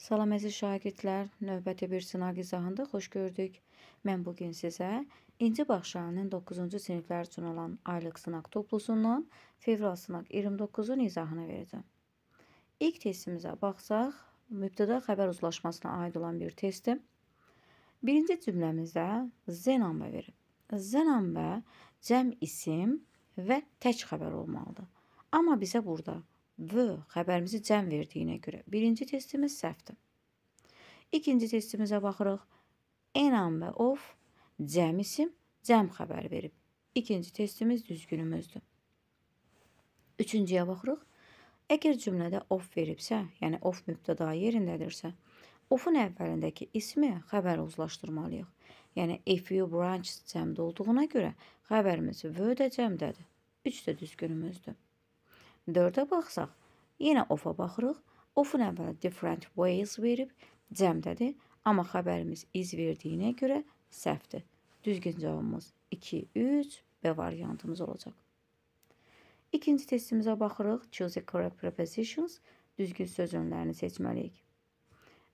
Salam əziz şagirdlər, növbəti bir sınaq izahında xoş gördük. Mən bugün sizə İnci Baxşanın 9-cu siniflər üçün olan aylıq sınaq toplusundan fevral sınaq 29-un izahını verəcəm. İlk testimizə baxsaq, mübtəda xəbər uzlaşmasına aid olan bir testdir. Birinci cümləmizdə Z namı verib. Z namı cəm isim və tək xəbər olmalıdır. Amma bizə burada V xəbərimizi cəm verdiyinə görə birinci testimiz səhvdir. İkinci testimizə baxırıq. Enam və of cəm isim cəm xəbər verib. İkinci testimiz düzgünümüzdür. Üçüncüyə baxırıq. Əgər cümlədə of veribsə, yəni of mübtəda yerindədirsə, ofun əvvəlindəki ismi xəbər uzlaşdırmalıyıq. Yəni a few branches cəmdə olduğuna görə xəbərimiz v də cəmdədir. 3 də düzgünümüzdür. 4-ə baxsaq, yenə of-a baxırıq. Ofun əvvələ different ways verib, cəmdədir. Amma xəbərimiz is verdiyinə görə səhvdir. Düzgün cavabımız 2, 3 B variantımız olacaq. İkinci testimizə baxırıq. Choose correct prepositions. Düzgün söz önlərini seçməliyik.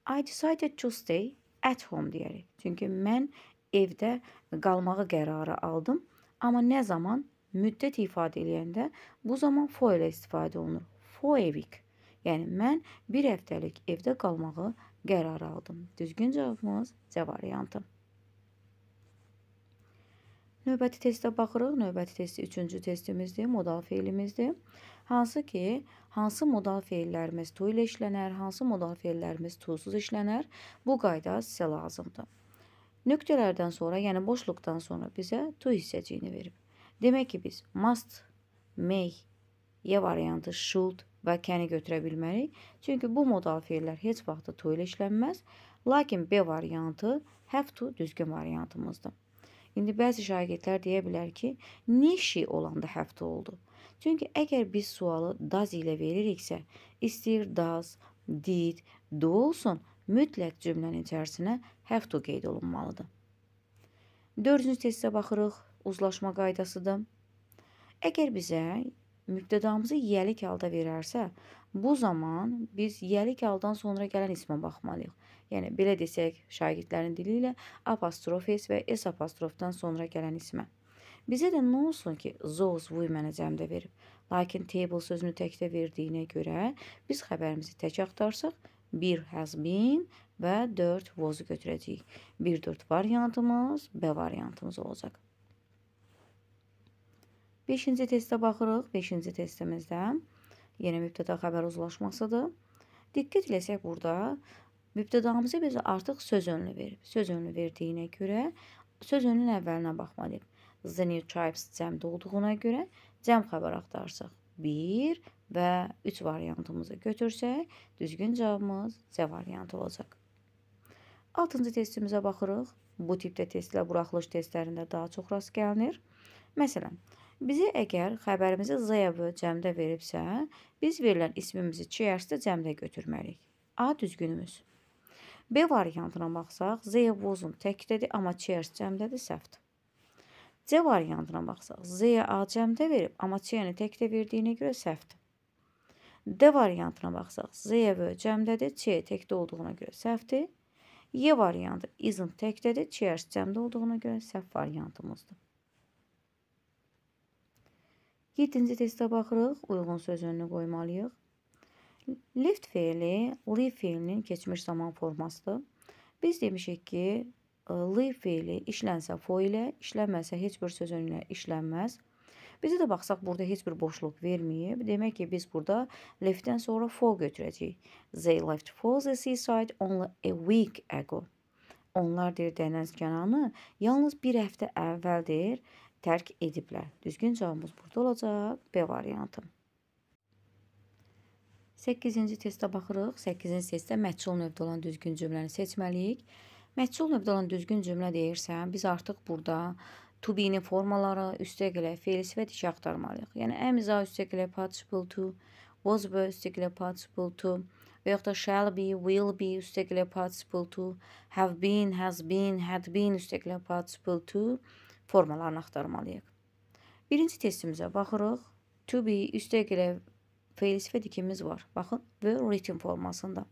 I decided to stay at home deyərik. Çünki mən evdə qalmağı qərarı aldım. Amma nə zaman? müddət ifadə edəndə bu zaman fo ilə istifadə olunur. Foevik. Yəni mən bir həftəlik evdə qalmağı qərar aldım. Düzgün cavabımız C variantı. Növbəti testə baxırıq. Növbəti test 3-cü testimizdir, modal feilimizdir. Hansı ki, hansı modal feillərimiz to ilə işlənər, hansı modal feillərimiz tosuz işlənər, bu qayda sizə lazımdır. Nöqtələrdən sonra, yəni boşluqdan sonra bizə to hissəciyini verib. Demək ki, biz must, may, ya variantı should və can-i götürə bilmərik. Çünki bu modal fe'llər heç vaxt da to ilə işlənməz. Lakin B variantı have to düzgün variantımızdır. İndi bəzi şagirdlər deyə bilər ki, niyə she olanda have to oldu? Çünki əgər biz sualı does ilə veririksə, istəyir does, did, do olsun, mütləq cümlənin içərisinə have to qeyd olunmalıdır. Dördüncü tessə baxırıq uzlaşma qaydasıdır. Əgər bizə müqtədamızı yeyilik halda verərsə, bu zaman biz yeyilik haldan sonra gələn ismə baxmalıyıq. Yəni belə desək, şagirdlərin dili ilə apostrof s və s apostrofdan sonra gələn ismə. Bizə də nə olsun ki, those women cəmdə verib. Lakin table sözünü təkdə verdiyinə görə biz xəbərimizi tək axtarsaq, 1 has been və 4 was-u götürəcəyik. 1-4 variantımız B variantımız olacaq. 5-ci testə baxırıq. 5-ci testimizdə yenə mübtəda xəbər uzlaşmasıdır. Diqqət eləsək burada mübtədamızı biz artıq söz önlü verib. Söz önlü verdiyinə görə söz önünün əvvəlinə baxmalıyıq. Zini tribes cəmdə olduğuna görə cəm xəbər axtarsaq. 1 və 3 variantımızı götürsək, düzgün cavabımız C variantı olacaq. 6-cı testimizə baxırıq. Bu tipdə testlər buraxılış testlərində daha çox rast gəlinir. Məsələn, Bizə əgər xəbərimizi zəyabı cəmdə veribsə, biz verilən ismimizi çiyərsdə cəmdə götürməliyik. A düzgünümüz. B variantına baxsaq, Z vozun təkdədir, amma çiyərs cəmdədir, səhvdir. C variantına baxsaq, Z A cəmdə verib, amma çiyəni təkdə verdiyinə görə səhvdir. D variantına baxsaq, Z V cəmdədir, C təkdə olduğuna görə səhvdir. Y variantı ism təkdədir, çiyərs cəmdə olduğuna görə səhv variantımızdır. Yeddinci testə baxırıq. Uyğun sözünü qoymalıyıq. Lift feili live feilinin keçmiş zaman formasıdır. Biz demişik ki, e, live feili işlənsə fo ilə, işlənməsə heç bir sözün ilə işlənməz. Bizə də baxsaq burada heç bir boşluq verməyib. Demək ki, biz burada left-dən sonra for götürəcəyik. They left for the seaside only a week ago. Onlar deyir dənəz kənanı yalnız bir həftə əvvəldir tərk ediblər. Düzgün cavabımız burada olacaq B variantı. 8-ci testə baxırıq. 8-ci testdə məhsul növdə olan düzgün cümləni seçməliyik. Məhsul növdə olan düzgün cümlə deyirsən, biz artıq burada to-be-nin formaları, üstəqələ, felisi və dişi axtarmalıyıq. Yəni, əmza üstəqələ participle to, was be üstəqələ participle to və yaxud da shall be, will be üstəqələ participle to, have been, has been, had been üstəqələ participle to formalarını axtarmalıyıq. Birinci testimizə baxırıq. To be üstəq ilə feilisifə dikimiz var. Baxın, və written formasında.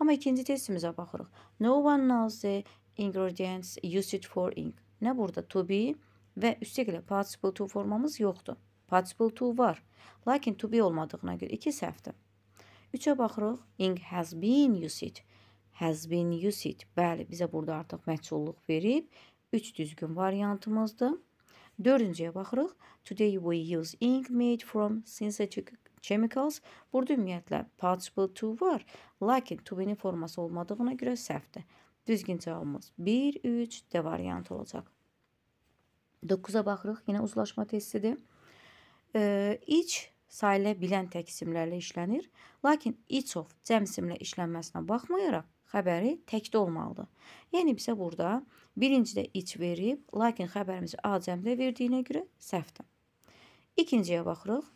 Amma ikinci testimizə baxırıq. No one knows the ingredients used for ink. Nə burada to be və üstəq ilə participle to formamız yoxdur. Participle to var. Lakin to be olmadığına görə 2 səhvdir. 3-ə baxırıq. Ink has been used. Has been used. Bəli, bizə burada artıq məhsulluq verib üç düzgün variantımızdır. Dördüncüyə baxırıq. Today we use ink made from synthetic chemicals. Burada ümumiyyətlə participle to var. Lakin to-nin forması olmadığına görə səhvdir. Düzgün cavabımız 1, 3 D variantı olacaq. 9-a baxırıq. Yenə uzlaşma testidir. E, iç sayılə bilən tək isimlərlə işlənir. Lakin each of cəmsimlə işlənməsinə baxmayaraq xəbəri təkdə olmalıdır. Yəni bizə burada birincidə iç verib, lakin xəbərimizi A cəmdə verdiyinə görə səhvdir. İkinciyə baxırıq.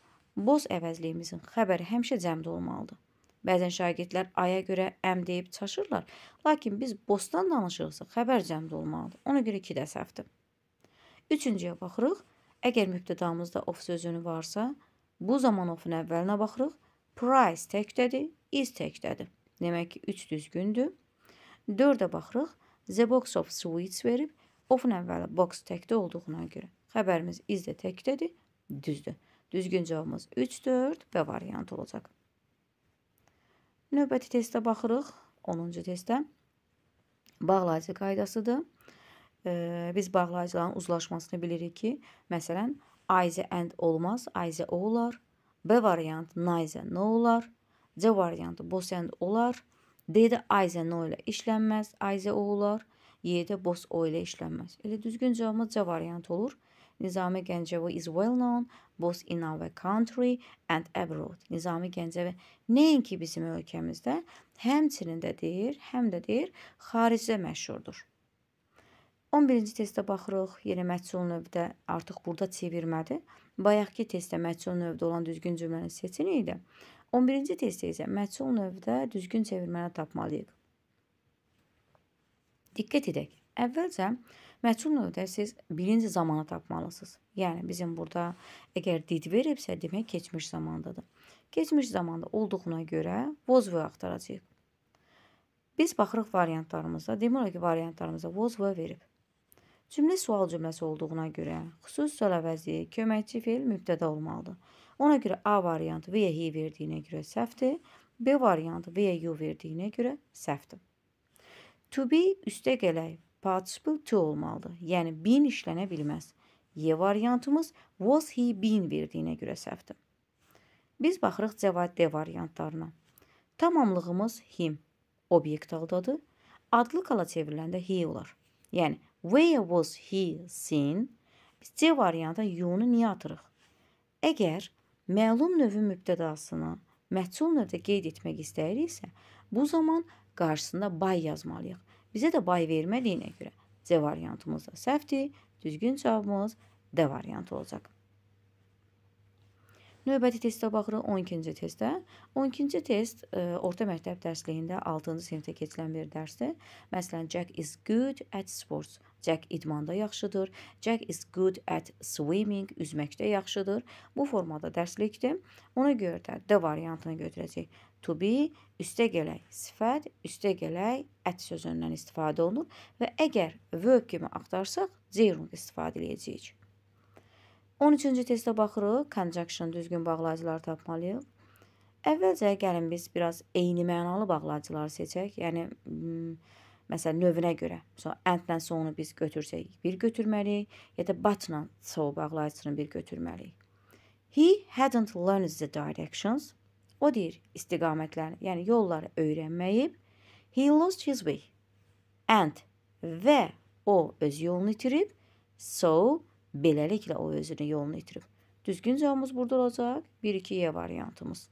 Boz əvəzliyimizin xəbəri həmişə cəmdə olmalıdır. Bəzən şagirdlər aya görə əm deyib çaşırlar, lakin biz bostan danışırıqsa xəbər cəmdə olmalıdır. Ona görə 2 də səhvdir. Üçüncüyə baxırıq. Əgər mübtədamızda of sözünü varsa, bu zaman ofun əvvəlinə baxırıq. Price təkdədir, is təkdədir. Demək ki, 3 düzgündür. 4-ə baxırıq. The box of sweets verib. Ofun əvvəli box təkdə olduğuna görə. Xəbərimiz is də təkdədir. Düzdür. Düzgün cavabımız 3, 4 və variant olacaq. Növbəti testə baxırıq. 10-cu testə. Bağlayıcı qaydasıdır. Ee, biz bağlayıcıların uzlaşmasını bilirik ki, məsələn, Ayzə and olmaz, Ayzə o olar. B variant, Nayzə nə olar? C variantı boş sənd olar. D-də ayzə no ilə işlənməz, ayzə o olar. Y-də boş o ilə işlənməz. Elə düzgün cavabımız C variantı olur. Nizami Gəncəvi is well known both in our country and abroad. Nizami Gəncəvi nəinki bizim ölkəmizdə, həmçinin də deyir, həm də deyir, xaricdə məşhurdur. 11-ci testə baxırıq. Yenə məhsul növdə artıq burada çevirmədir. Bayaqki testdə məhsul növdə olan düzgün cümləni seçin idi. 11-ci testdə isə məhsul növdə düzgün çevirməni tapmalıyıq. Diqqət edək. Əvvəlcə məhsul növdə siz birinci zamanı tapmalısınız. Yəni bizim burada əgər did veribsə, demək keçmiş zamandadır. Keçmiş zamanda olduğuna görə vozvoy axtaracağıq. Biz baxırıq variantlarımıza. Demək olar ki, variantlarımıza vozvoy verib. Cümlə sual cümləsi olduğuna görə xüsus söz əvəzi köməkçi fe'l mübtəda olmalıdır. Ona görə A variantı V-yə Y verdiyinə görə səhvdir. B variantı V-yə U verdiyinə görə səhvdir. To be üstə gələk participle to olmalıdır. Yəni been işlənə bilməz. Y variantımız was he been verdiyinə görə səhvdir. Biz baxırıq cavab D variantlarına. Tamamlığımız him obyekt aldadır. Adlı qala çevriləndə he olar. Yəni where was he seen? Biz C varianta you-nu niyə atırıq? Əgər məlum növün mübtədasını məhsul növdə qeyd etmək istəyiriksə, bu zaman qarşısında bay yazmalıyıq. Bizə də bay vermədiyinə görə C variantımız da səhvdir. Düzgün cavabımız D variantı olacaq. Növbəti testə baxırıq 12-ci testə. 12-ci test ə, e, orta məktəb dərsliyində 6-cı sinifdə keçilən bir dərsdir. Məsələn, Jack is good at sports. Jack idmanda yaxşıdır. Jack is good at swimming, üzməkdə yaxşıdır. Bu formada dərslikdir. Ona görə də D variantını götürəcək. To be üstə gələk sifət, üstə gələk at sözündən istifadə olunur və əgər verb kimi axtarsaq, gerund istifadə edəcəyik. 13-cü testə baxırıq. Conjunction düzgün bağlayıcılar tapmalıyıq. Əvvəlcə gəlin biz biraz eyni mənalı bağlayıcıları seçək. Yəni hmm, məsələn növünə görə. Məsələn əndlə sonu biz götürsək, bir götürməliyik, ya da batla so bağlayıcısını bir götürməliyik. He hadn't learned the directions. O deyir istiqamətləri, yəni yolları öyrənməyib. He lost his way. And və o öz yolunu itirib. So Beləliklə o özünü yolunu itirib. Düzgün cavabımız burada olacaq. 1-2 Y e variantımız.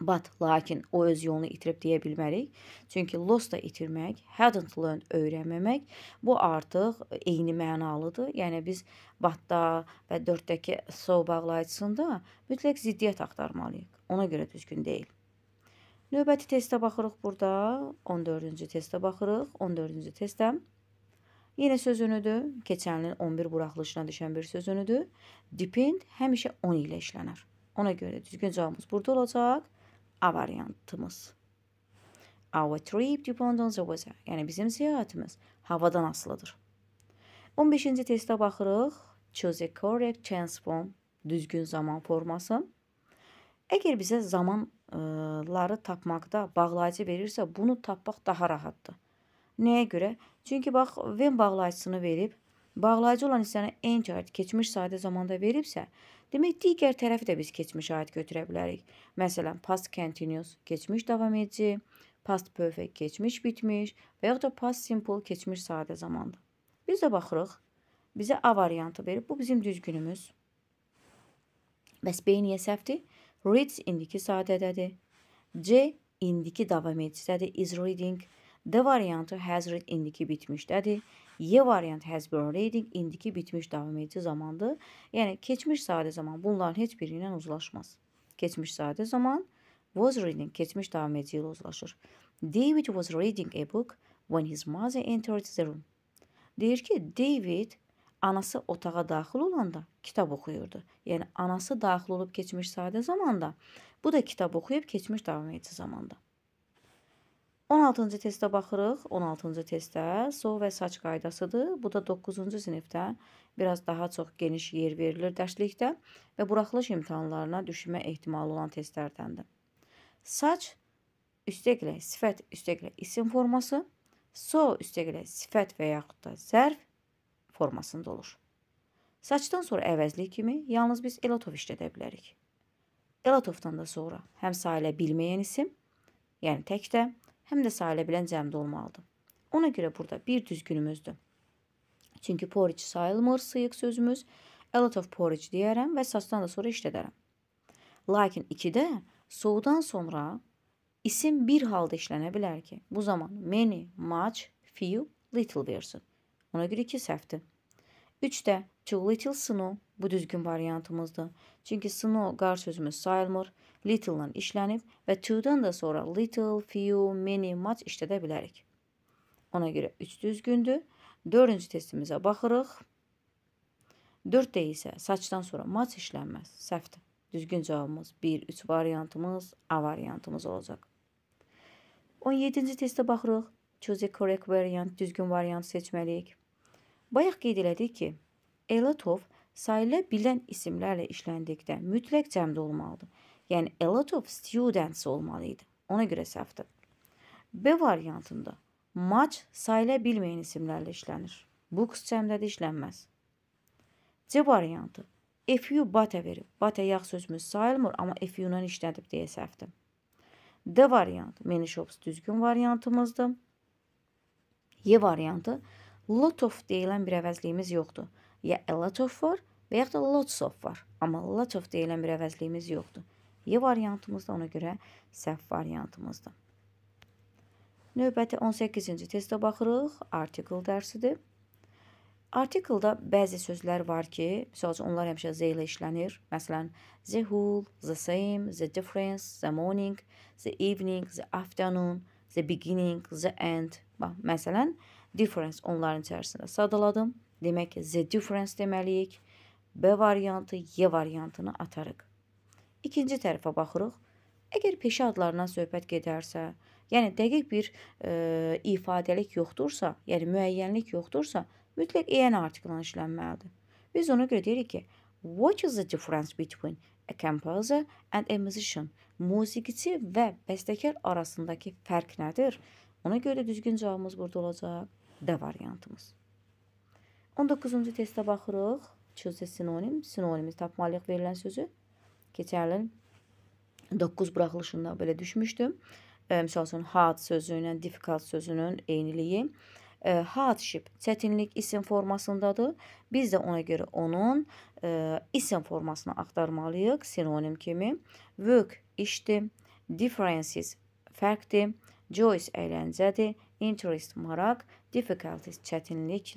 But, lakin o öz yolunu itirib deyə bilmərik. Çünki lost da itirmək, hadn't learned öyrənməmək bu artıq eyni mənalıdır. Yəni biz but-da və 4-dəki so bağlayıcısında mütləq ziddiyyət axtarmalıyıq. Ona görə düzgün deyil. Növbəti testə baxırıq burada. 14-cü testə baxırıq. 14-cü testdə Yenə söz önüdür. Keçən ilin 11 buraxılışına düşən bir söz önüdür. Depend həmişə on ilə işlənir. Ona görə düzgün cavabımız burada olacaq. A variantımız. Our trip depends on the weather. Yəni bizim səyahətimiz havadan asılıdır. 15-ci testə baxırıq. Choose a correct chance form. Düzgün zaman forması. Əgər bizə zamanları tapmaqda bağlayıcı verirsə, bunu tapmaq daha rahatdır. Nəyə görə? Çünki bax, ven bağlayıcısını verib, bağlayıcı olan hissəni eng aid keçmiş sadə zamanda veribsə, demək digər tərəfi də biz keçmiş aid götürə bilərik. Məsələn, past continuous keçmiş davam edici, past perfect keçmiş bitmiş və yaxud da past simple keçmiş sadə zamanda. Biz də baxırıq. Bizə A variantı verib. Bu bizim düzgünümüz. Bəs B niyə səhvdir? Reads indiki sadədədir. C indiki davam edicisədir. Is reading. D variantı has read indiki bitmişdədir. Y variant has been reading indiki bitmiş davam edici zamandır. Yəni keçmiş sadə zaman bunların heç biri ilə uzlaşmaz. Keçmiş sadə zaman was reading keçmiş davam edici ilə uzlaşır. David was reading a book when his mother entered the room. Deyir ki, David anası otağa daxil olanda kitab oxuyurdu. Yəni anası daxil olub keçmiş sadə zamanda, bu da kitab oxuyub keçmiş davam edici zamanda. 16-cı testə baxırıq. 16-cı testdə sol və saç qaydasıdır. Bu da 9-cu sinifdə biraz daha çox geniş yer verilir dərslikdə və buraxılış imtahanlarına düşmə ehtimalı olan testlərdəndir. Saç üstəqlə sifət üstəqlə isim forması, so üstəqlə sifət və yaxud da zərf formasında olur. Saçdan sonra əvəzlik kimi yalnız biz elotov işlədə bilərik. Elotovdan da sonra həmsa ilə bilməyən isim, yəni tək də həm də sayıla bilən cəmdə olmalıdır. Ona görə burada bir düzgünümüzdür. Çünki porridge sayılmır sıyıq sözümüz. A lot of porridge deyərəm və sasdan da sonra işlədərəm. Lakin 2-də soğudan sonra isim bir halda işlənə bilər ki, bu zaman many, much, few, little versin. Ona görə 2 səhvdir. 3-də too little snow bu düzgün variantımızdır. Çünki snow qar sözümüz sayılmır little-la işlənib və to-dan da sonra little, few, many, much işlədə bilərik. Ona görə 3 düzgündür. 4-cü testimizə baxırıq. 4-də isə saçdan sonra much işlənməz. Səhvdir. Düzgün cavabımız 1, 3 variantımız, A variantımız olacaq. 17-ci testə baxırıq. Choose a correct variant, düzgün variant seçməliyik. Bayaq qeyd elədik ki, a lot of sayıla bilən isimlərlə işləndikdə mütləq cəmdə olmalıdır. Yəni a lot of students olmalı idi. Ona görə səhvdir. B variantında much sayıla bilməyən isimlərlə işlənir. Books cəmdədir işlənməz. C variantı. A few bata verir. Bata yağ sözümüz sayılmır, amma a few-dan işlədib deyə səhvdir. D variantı many shops düzgün variantımızdır. Y e variantı lot of deyilən bir əvəzliyimiz yoxdur. Ya a lot of var və ya da lots of var. Amma lot of deyilən bir əvəzliyimiz yoxdur. E variantımızda ona görə səhv variantımızdır. Növbəti 18-ci testə baxırıq. Artikel dərsidir. Artikelda bəzi sözlər var ki, misal üçün onlar həmişə z ilə işlənir. Məsələn, the whole, the same, the difference, the morning, the evening, the afternoon, the beginning, the end. Bax, məsələn, difference onların içərisində sadaladım. Demək ki, the difference deməliyik. B variantı, Y variantını atarıq. İkinci tərəfə baxırıq. Əgər peşə adlarından söhbət gedərsə, yəni dəqiq bir e, ifadəlik yoxdursa, yəni müəyyənlik yoxdursa, mütləq en artiklına işlənməlidir. Biz ona görə deyirik ki, what is the difference between a composer and a musician? Musiqiçi və bəstəkar arasındakı fərq nədir? Ona görə düzgün cavabımız burada olacaq D variantımız. 19-cu testə baxırıq. Choose sinonim. Sinonimi tapmalıyıq verilən sözü keçən ilin 9 buraxılışında belə düşmüşdüm. E, misal üçün, hard sözü ilə difficult sözünün eyniliyi. E, hardship, çətinlik isim formasındadır. Biz də ona görə onun e, isim formasını axtarmalıyıq, sinonim kimi. Work, işdir. Differences, fərqdir. Joys, əyləncədir. Interest, maraq. Difficulties, çətinlik.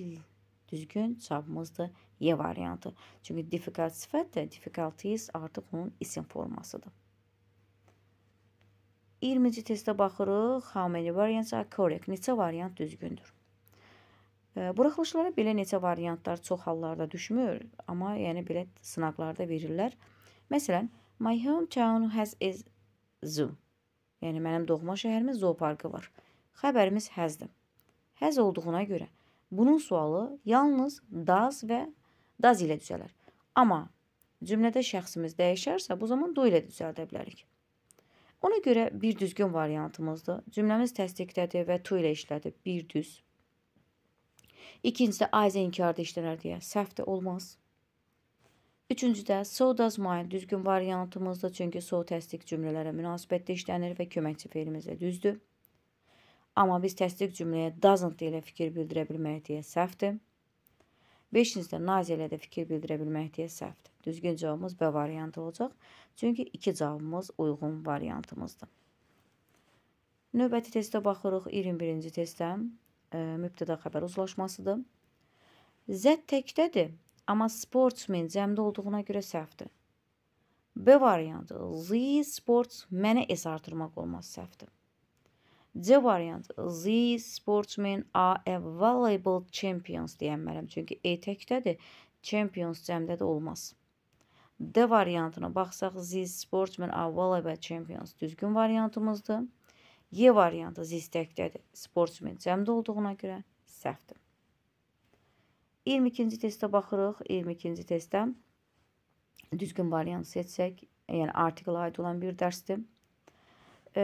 Düzgün cavabımızdır Y variantı. Çünki difficult sifət də difficulties artıq onun isim formasıdır. 20-ci testə baxırıq. How many variants are correct? Neçə variant düzgündür? E, buraxılışlara belə neçə variantlar çox hallarda düşmür, amma yəni belə sınaqlarda verirlər. Məsələn, my hometown has is zoo. Yəni mənim doğma şəhərimin zooparkı var. Xəbərimiz has-dır. Has olduğuna görə bunun sualı yalnız does və daz ilə düzələr. Amma cümlədə şəxsimiz dəyişərsə, bu zaman do ilə düzəldə bilərik. Ona görə bir düzgün variantımızdır. Cümləmiz təsdiqdədir və to ilə işlədib bir düz. İkincisi ayzə inkarda işlənər deyə səhv də olmaz. Üçüncüdə so does mine düzgün variantımızdır, çünki so təsdiq cümlələrə münasibətdə işlənir və köməkçi fe'limizə düzdür. Amma biz təsdiq cümləyə doesn't ilə fikir bildirə bilməyə deyə səhvdir. Beşinizdə nazi ilə də fikir bildirə bilmək deyə səhvdir. Düzgün cavabımız B variantı olacaq. Çünki iki cavabımız uyğun variantımızdır. Növbəti testə baxırıq. 21-ci testdə e, mübtəda xəbər uzlaşmasıdır. Z təkdədir, amma sportsmen cəmdə olduğuna görə səhvdir. B variantı. The sports mənə S artırmaq olmaz səhvdir. C variantı. The sportsmen are available champions deyənmələm. Çünki E təkdədir. Champions cəmdə də olmaz. D variantına baxsaq, the sportsmen are available champions düzgün variantımızdır. Y variantı the təkdədir. Sportsmen cəmdə olduğuna görə səhvdir. 22-ci testə baxırıq. 22-ci testdə düzgün variant seçsək, yəni artikla aid olan bir dərsdir e,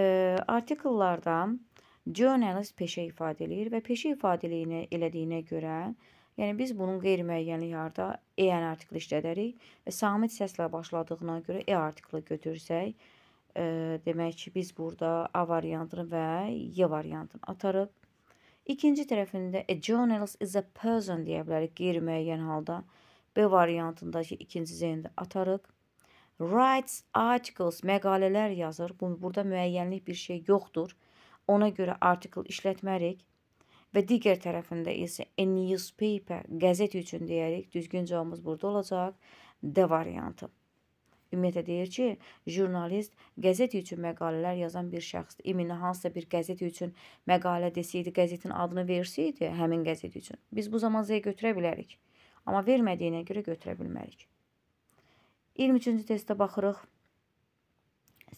artikellarda journalist peşə ifadə eləyir və peşə ifadəliyini elədiyinə görə, yəni biz bunun qeyri-müəyyənlik harda en artikli işlədərik və samit səslə başladığına görə e artikli götürsək, e, demək ki, biz burada A variantını və Y variantını atarıq. İkinci tərəfində a journalist is a person deyə bilərik qeyri-müəyyən halda. B variantındakı ikinci zeyni atarıq. Writes articles, məqalələr yazır. Bu, burada müəyyənlik bir şey yoxdur. Ona görə article işlətmərik. Və digər tərəfində isə a newspaper, qəzet üçün deyərik. Düzgün cavabımız burada olacaq. D variantı. Ümumiyyətlə deyir ki, jurnalist qəzet üçün məqalələr yazan bir şəxsdir. İminə hansısa bir qəzet üçün məqalə desəydi, qəzetin adını versəydi, həmin qəzet üçün. Biz bu zaman Z götürə bilərik. Amma vermədiyinə görə götürə bilmərik. 23-cü testə baxırıq.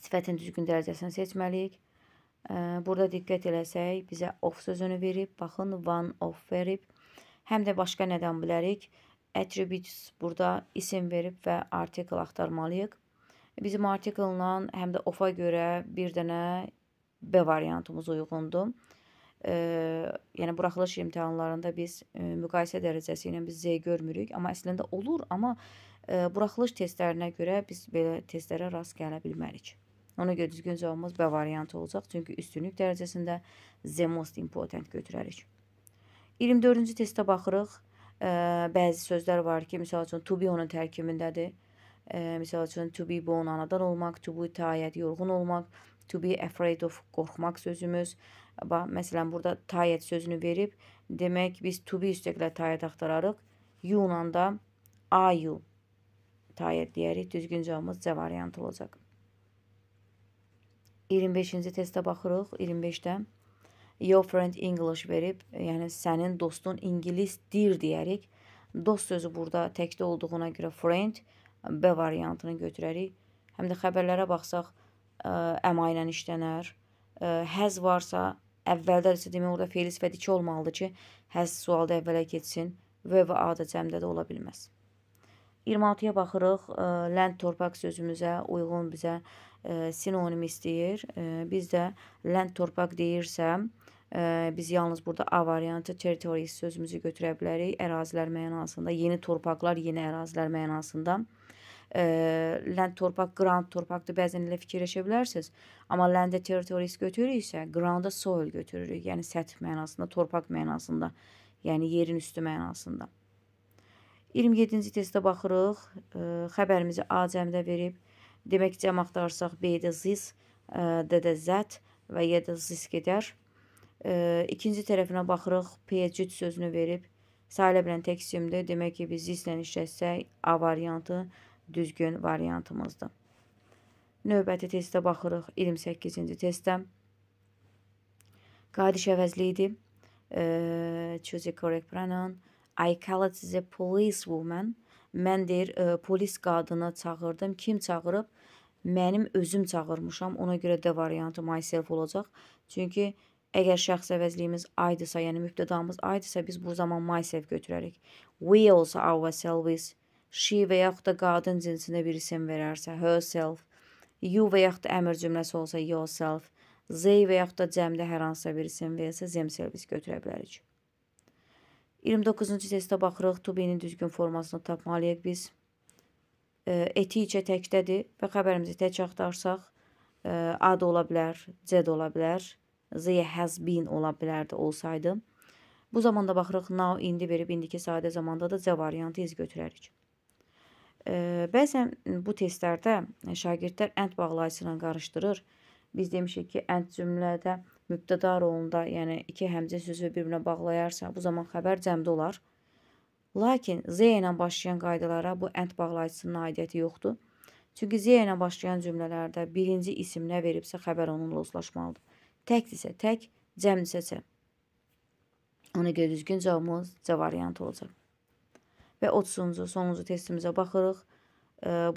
Sifətin düzgün dərəcəsini seçməliyik. Burada diqqət eləsək, bizə of sözünü verib, baxın, one of verib. Həm də başqa nədən bilərik? Attributes burada isim verib və article axtarmalıyıq. Bizim article-la həm də of-a görə bir dənə B variantımız uyğundur. E, yəni buraxılış imtahanlarında biz e, müqayisə dərəcəsi ilə biz Z görmürük, amma əslində olur, amma e, Buraxılış testlərinə görə biz belə testlərə rast gələ bilmərik. Ona görə düzgün cavabımız B variantı olacaq, çünki üstünlük dərəcəsində the most important götürərik. 24-cü testə baxırıq. Bəzi sözlər var ki, misal üçün to be onun tərkibindədir. Misal üçün to be born anadan olmaq, to be tired yorğun olmaq, to be afraid of qorxmaq sözümüz. Məsələn, burada tired sözünü verib, demək biz to be üstəqlə tired axtararıq. You-la da are you Diyərək düzgün cavabımız C variantı olacaq. 25-ci testə baxırıq. 25-də Your friend English verib, yəni sənin dostun ingilis dil deyərik. Dost sözü burada təkdə olduğuna görə friend B variantını götürərik. Həm də xəbərlərə baxsaq, əma ilə işlənər. Həz varsa, əvvəldədirsə demək orada feil sifəti 2 olmalıdır ki, həz sualda əvvələ keçsin. V və A da cəmdə də ola bilməz. 26-ya baxırıq. Lənd torpaq sözümüzə uyğun bizə sinonim istəyir. Biz də lənd torpaq deyirsə, biz yalnız burada A variantı territory sözümüzü götürə bilərik. Ərazilər mənasında, yeni torpaqlar, yeni ərazilər mənasında. Lənd torpaq, ground torpaqdır bəzən elə fikirləşə bilərsiniz. Amma ləndə territory götürürüksə, grounda soil götürürük. Yəni səth mənasında, torpaq mənasında, yəni yerin üstü mənasında. 27-ci testə baxırıq. Xəbərimizi A cəmdə verib. Demək cəm axtarsaq B-də zis, D-də zət və Y-də zis gedər. İkinci tərəfinə baxırıq. P-yə cüt sözünü verib. Sahilə bilən teksiyumdur. Demək ki, biz zislə işlətsək A variantı düzgün variantımızdır. Növbəti testə baxırıq. 28-ci testdə. Qadiş əvəzli idi. Choose a correct pronoun. I called the police woman. Mən deyir, ə, e, polis qadını çağırdım. Kim çağırıb? Mənim özüm çağırmışam. Ona görə də variantı myself olacaq. Çünki əgər şəxs əvəzliyimiz I-dırsa, yəni mübtədamız I-dırsa, biz bu zaman myself götürərik. We olsa ourselves, she və yaxud da qadın cinsinə bir isim verərsə, herself, you və yaxud da əmr cümləsi olsa yourself, they və yaxud da cəmdə hər hansısa bir isim verilsə, themselves götürə bilərik. 29-cu testə baxırıq. Tubinin düzgün formasını tapmalıyıq biz. E, eti içə təkdədir və xəbərimizi tək axtarsaq, e, A da ola bilər, C də ola bilər, Z-yə həzbin ola bilərdi olsaydı. Bu zamanda baxırıq, now indi verib indiki sadə zamanda da C variantı iz götürərik. E, bəzən bu testlərdə şagirdlər ənd bağlayıcısına qarışdırır. Biz demişik ki, ənd cümlədə mübtəda rolunda, yəni iki həmzə sözü bir-birinə bağlayarsa, bu zaman xəbər cəmdə olar. Lakin Z ilə başlayan qaydalara bu ənd bağlayıcısının aidiyyəti yoxdur. Çünki Z ilə başlayan cümlələrdə birinci isim nə veribsə xəbər onunla uzlaşmalıdır. Tək isə tək, cəm isə cəm. Ona görə düzgün cavabımız C variantı olacaq. Və 30-cu, sonuncu testimizə baxırıq.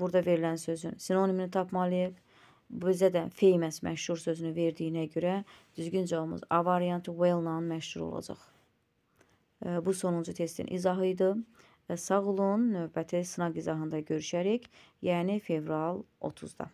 Burada verilən sözün sinonimini tapmalıyıq bizə də famous məşhur sözünü verdiyinə görə düzgün cavabımız A variantı well-la məşhur olacaq. E, bu sonuncu testin izahı idi. E, sağ olun, növbəti sınaq izahında görüşərik, yəni fevral 30-da.